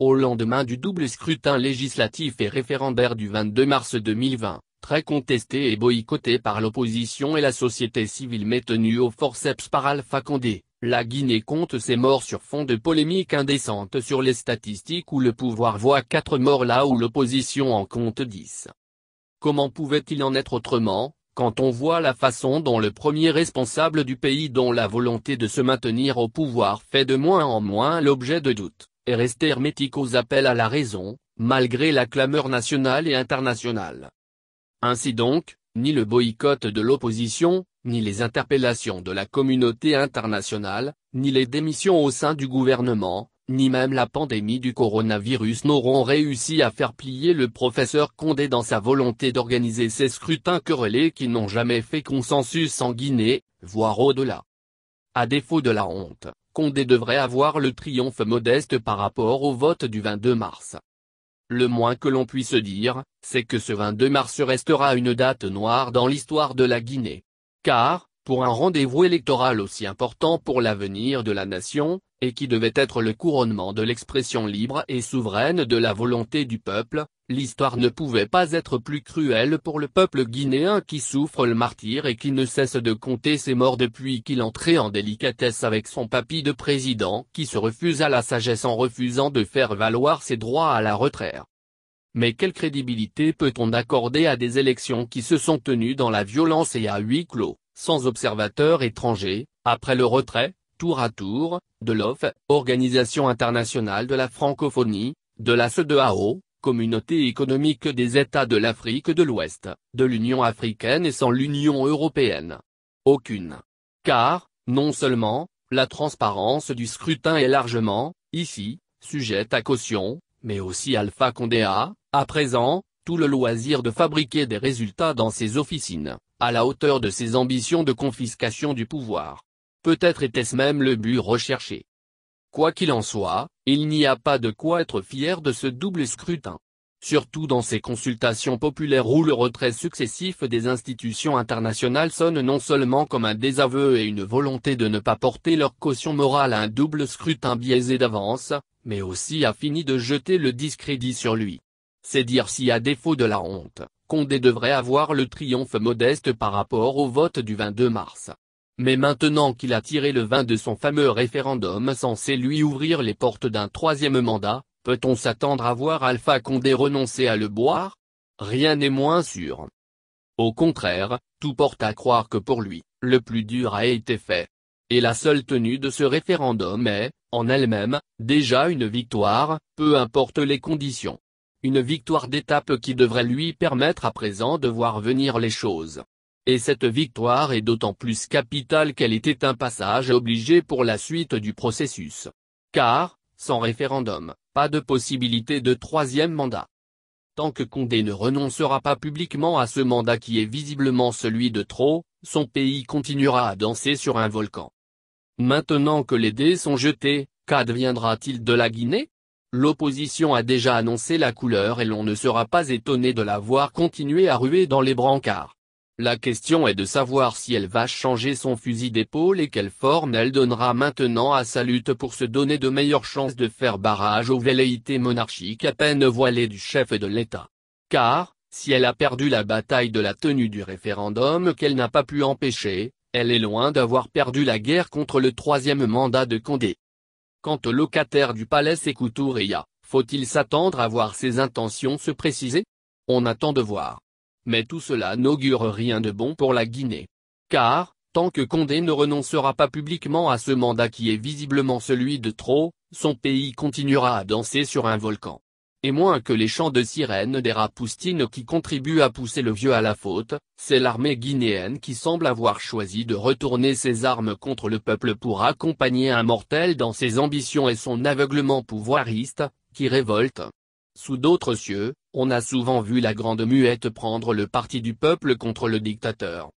Au lendemain du double scrutin législatif et référendaire du 22 mars 2020, très contesté et boycotté par l'opposition et la société civile mais tenue au forceps par Alpha Condé, la Guinée compte ses morts sur fond de polémiques indécentes sur les statistiques où le pouvoir voit quatre morts là où l'opposition en compte 10. Comment pouvait-il en être autrement, quand on voit la façon dont le premier responsable du pays dont la volonté de se maintenir au pouvoir fait de moins en moins l'objet de doutes et resté hermétique aux appels à la raison, malgré la clameur nationale et internationale. Ainsi donc, ni le boycott de l'opposition, ni les interpellations de la communauté internationale, ni les démissions au sein du gouvernement, ni même la pandémie du coronavirus n'auront réussi à faire plier le professeur Condé dans sa volonté d'organiser ces scrutins querellés qui n'ont jamais fait consensus en Guinée, voire au-delà. À défaut de la honte, Condé devrait avoir le triomphe modeste par rapport au vote du 22 mars. Le moins que l'on puisse dire, c'est que ce 22 mars restera une date noire dans l'histoire de la Guinée. Car, pour un rendez-vous électoral aussi important pour l'avenir de la nation, et qui devait être le couronnement de l'expression libre et souveraine de la volonté du peuple, L'histoire ne pouvait pas être plus cruelle pour le peuple guinéen qui souffre le martyr et qui ne cesse de compter ses morts depuis qu'il entrait en délicatesse avec son papy de président qui se refuse à la sagesse en refusant de faire valoir ses droits à la retraite. Mais quelle crédibilité peut-on accorder à des élections qui se sont tenues dans la violence et à huis clos, sans observateurs étrangers, après le retrait, tour à tour, de l'OF, e, Organisation internationale de la francophonie, de la CEDEAO, Communauté économique des États de l'Afrique de l'Ouest, de l'Union africaine et sans l'Union européenne. Aucune. Car, non seulement, la transparence du scrutin est largement, ici, sujette à caution, mais aussi Alpha Condé a, à présent, tout le loisir de fabriquer des résultats dans ses officines, à la hauteur de ses ambitions de confiscation du pouvoir. Peut-être était-ce même le but recherché. Quoi qu'il en soit, il n'y a pas de quoi être fier de ce double scrutin. Surtout dans ces consultations populaires où le retrait successif des institutions internationales sonne non seulement comme un désaveu et une volonté de ne pas porter leur caution morale à un double scrutin biaisé d'avance, mais aussi a fini de jeter le discrédit sur lui. C'est dire si à défaut de la honte, Condé devrait avoir le triomphe modeste par rapport au vote du 22 mars. Mais maintenant qu'il a tiré le vin de son fameux référendum censé lui ouvrir les portes d'un troisième mandat, peut-on s'attendre à voir Alpha Condé renoncer à le boire Rien n'est moins sûr. Au contraire, tout porte à croire que pour lui, le plus dur a été fait. Et la seule tenue de ce référendum est, en elle-même, déjà une victoire, peu importe les conditions. Une victoire d'étape qui devrait lui permettre à présent de voir venir les choses. Et cette victoire est d'autant plus capitale qu'elle était un passage obligé pour la suite du processus. Car, sans référendum, pas de possibilité de troisième mandat. Tant que Condé ne renoncera pas publiquement à ce mandat qui est visiblement celui de trop, son pays continuera à danser sur un volcan. Maintenant que les dés sont jetés, qu'adviendra-t-il de la Guinée L'opposition a déjà annoncé la couleur et l'on ne sera pas étonné de la voir continuer à ruer dans les brancards. La question est de savoir si elle va changer son fusil d'épaule et quelle forme elle donnera maintenant à sa lutte pour se donner de meilleures chances de faire barrage aux velléités monarchiques à peine voilées du chef de l'État. Car, si elle a perdu la bataille de la tenue du référendum qu'elle n'a pas pu empêcher, elle est loin d'avoir perdu la guerre contre le troisième mandat de Condé. Quant au locataire du palais Sekou faut-il s'attendre à voir ses intentions se préciser On attend de voir mais tout cela n'augure rien de bon pour la Guinée. Car, tant que Condé ne renoncera pas publiquement à ce mandat qui est visiblement celui de trop, son pays continuera à danser sur un volcan. Et moins que les chants de sirène des rapoustines qui contribuent à pousser le vieux à la faute, c'est l'armée guinéenne qui semble avoir choisi de retourner ses armes contre le peuple pour accompagner un mortel dans ses ambitions et son aveuglement pouvoiriste, qui révolte. Sous d'autres cieux, on a souvent vu la Grande Muette prendre le parti du peuple contre le dictateur.